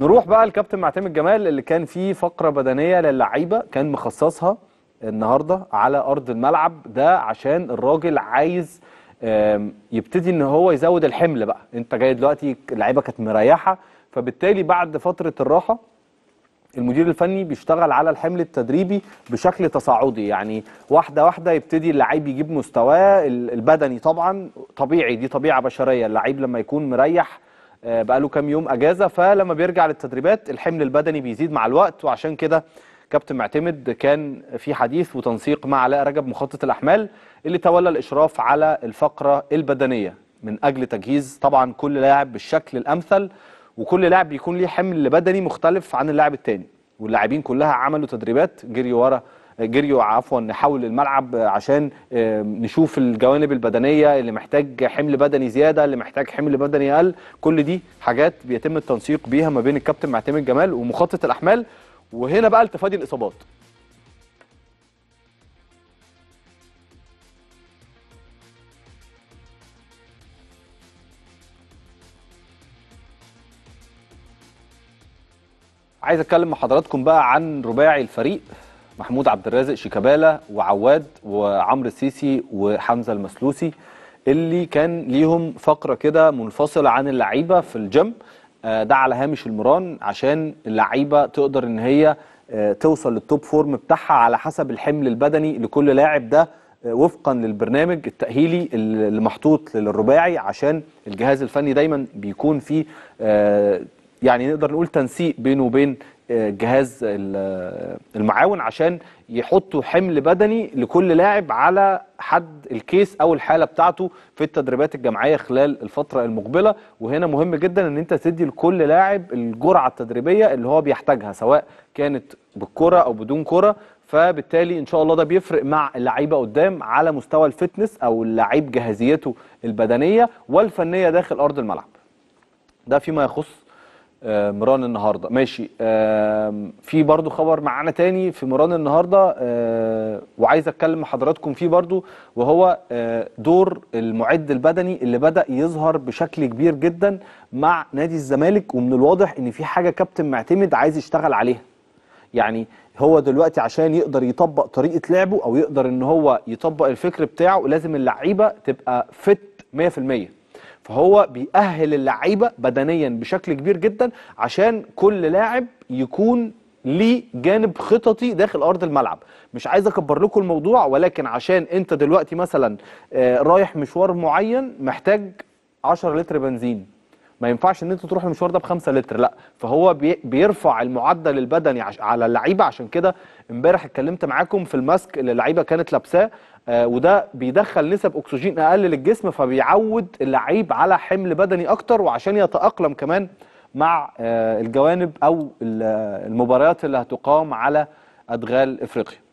نروح بقى الكابتن معتمد جمال اللي كان فيه فقره بدنيه للعيبه كان مخصصها النهارده على ارض الملعب ده عشان الراجل عايز يبتدي ان هو يزود الحمل بقى انت جاي دلوقتي اللعيبه كانت مريحه فبالتالي بعد فتره الراحه المدير الفني بيشتغل على الحمل التدريبي بشكل تصاعدي يعني واحده واحده يبتدي اللعيب يجيب مستواه البدني طبعا طبيعي دي طبيعه بشريه اللعيب لما يكون مريح آه، بقى له كام يوم اجازه فلما بيرجع للتدريبات الحمل البدني بيزيد مع الوقت وعشان كده كابتن معتمد كان في حديث وتنسيق مع علاء رجب مخطط الاحمال اللي تولى الاشراف على الفقره البدنيه من اجل تجهيز طبعا كل لاعب بالشكل الامثل وكل لاعب بيكون ليه حمل بدني مختلف عن اللاعب الثاني. واللاعبين كلها عملوا تدريبات جريوا ورا جريوا عفوا حول الملعب عشان آه، نشوف الجوانب البدنيه اللي محتاج حمل بدني زياده اللي محتاج حمل بدني اقل كل دي حاجات بيتم التنسيق بيها ما بين الكابتن معتمد جمال ومخطط الاحمال وهنا بقى التفادي الاصابات عايز اتكلم مع حضراتكم بقى عن رباعي الفريق محمود عبد الرازق شيكابالا وعواد وعمرو السيسي وحمزه المسلوسي اللي كان ليهم فقره كده منفصله عن اللعيبه في الجيم آه، ده على هامش المران عشان اللعيبه تقدر ان هي آه، توصل للتوب فورم بتاعها على حسب الحمل البدني لكل لاعب ده آه، وفقا للبرنامج التأهيلي اللي محطوط للرباعي عشان الجهاز الفني دايما بيكون فيه يعني نقدر نقول تنسيق بينه وبين آه، جهاز آه، المعاون عشان يحطوا حمل بدني لكل لاعب على حد الكيس او الحاله بتاعته في التدريبات الجماعيه خلال الفتره المقبله وهنا مهم جدا ان انت تدي لكل لاعب الجرعه التدريبيه اللي هو بيحتاجها سواء كانت بالكره او بدون كره فبالتالي ان شاء الله ده بيفرق مع اللعيبه قدام على مستوى الفتنس او اللعيب جاهزيته البدنيه والفنيه داخل ارض الملعب ده فيما يخص آه، مران النهارده ماشي آه، في برضو خبر معانا تاني في مران النهارده آه، وعايز اتكلم مع حضراتكم فيه برضو وهو دور المعد البدني اللي بدا يظهر بشكل كبير جدا مع نادي الزمالك ومن الواضح ان في حاجه كابتن معتمد عايز يشتغل عليها يعني هو دلوقتي عشان يقدر يطبق طريقه لعبه او يقدر ان هو يطبق الفكر بتاعه لازم اللعيبه تبقى فت 100% فهو بيأهل اللعيبه بدنيا بشكل كبير جدا عشان كل لاعب يكون ليه جانب خططي داخل ارض الملعب مش عايز اكبر لكم الموضوع ولكن عشان انت دلوقتي مثلا آه، رايح مشوار معين محتاج 10 لتر بنزين ما ينفعش ان انت تروح المشوار ده ب 5 لتر لا فهو بيرفع المعدل البدني على اللعيبه عشان كده امبارح اتكلمت معاكم في الماسك اللي اللعيبه كانت لابساه آه، وده بيدخل نسب اكسجين اقل للجسم فبيعود اللعيب على حمل بدني اكتر وعشان يتاقلم كمان مع آه، الجوانب او المباريات اللي هتقام على ادغال افريقيا